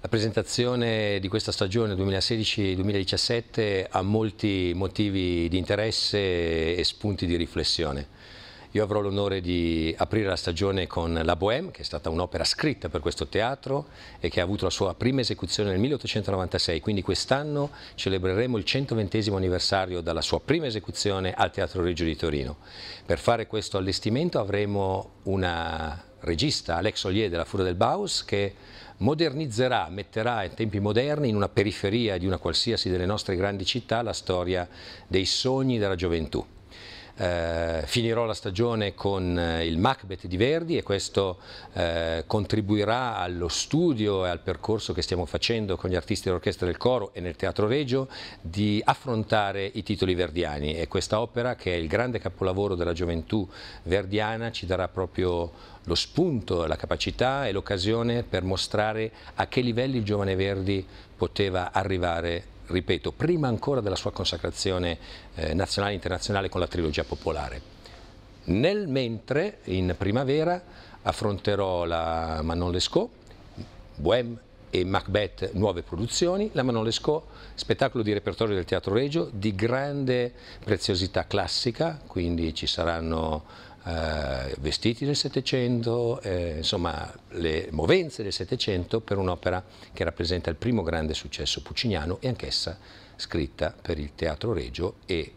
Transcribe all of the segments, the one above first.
La presentazione di questa stagione 2016-2017 ha molti motivi di interesse e spunti di riflessione. Io avrò l'onore di aprire la stagione con La Bohème, che è stata un'opera scritta per questo teatro e che ha avuto la sua prima esecuzione nel 1896, quindi quest'anno celebreremo il 120 anniversario dalla sua prima esecuzione al Teatro Reggio di Torino. Per fare questo allestimento avremo una regista Alex Ollier della Furia del Baus che modernizzerà, metterà in tempi moderni in una periferia di una qualsiasi delle nostre grandi città la storia dei sogni della gioventù eh, finirò la stagione con eh, il Macbeth di Verdi e questo eh, contribuirà allo studio e al percorso che stiamo facendo con gli artisti dell'orchestra del coro e nel Teatro Regio di affrontare i titoli verdiani e questa opera che è il grande capolavoro della gioventù verdiana ci darà proprio lo spunto, la capacità e l'occasione per mostrare a che livelli il giovane Verdi poteva arrivare ripeto, prima ancora della sua consacrazione eh, nazionale e internazionale con la trilogia popolare. Nel mentre, in primavera, affronterò la Manon Lescaut, Bohème e Macbeth Nuove Produzioni, la Manon Lescaut, spettacolo di repertorio del Teatro Regio di grande preziosità classica, quindi ci saranno eh, vestiti del Settecento, eh, insomma le movenze del Settecento per un'opera che rappresenta il primo grande successo pucciniano e anch'essa scritta per il Teatro Regio e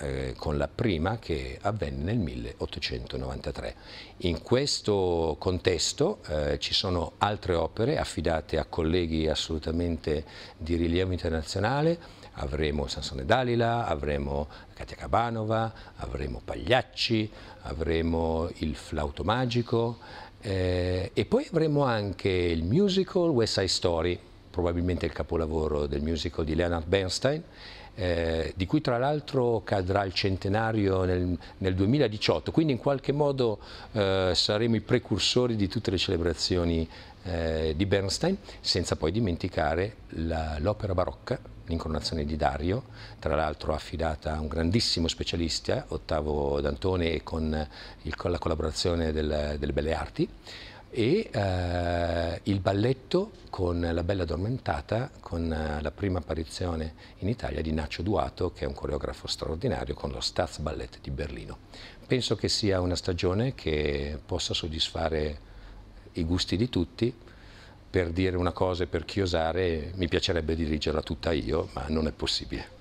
eh, con la prima che avvenne nel 1893. In questo contesto eh, ci sono altre opere affidate a colleghi assolutamente di rilievo internazionale, avremo Sansone Dalila, avremo Katia Cabanova, avremo Pagliacci, avremo il flauto magico eh, e poi avremo anche il musical West Side Story probabilmente il capolavoro del musical di Leonard Bernstein, eh, di cui tra l'altro cadrà il centenario nel, nel, 2018, quindi in qualche modo eh, saremo i precursori di tutte le celebrazioni eh, di Bernstein, senza poi dimenticare l'opera barocca, l'incoronazione di Dario, tra l'altro affidata a un grandissimo specialista, Ottavo D'Antone, e con il, la collaborazione del, delle Belle Arti e eh, il balletto con La Bella Addormentata, con eh, la prima apparizione in Italia di Nacho Duato, che è un coreografo straordinario, con lo Staatsballett di Berlino. Penso che sia una stagione che possa soddisfare i gusti di tutti. Per dire una cosa e per chiosare, mi piacerebbe dirigerla tutta io, ma non è possibile.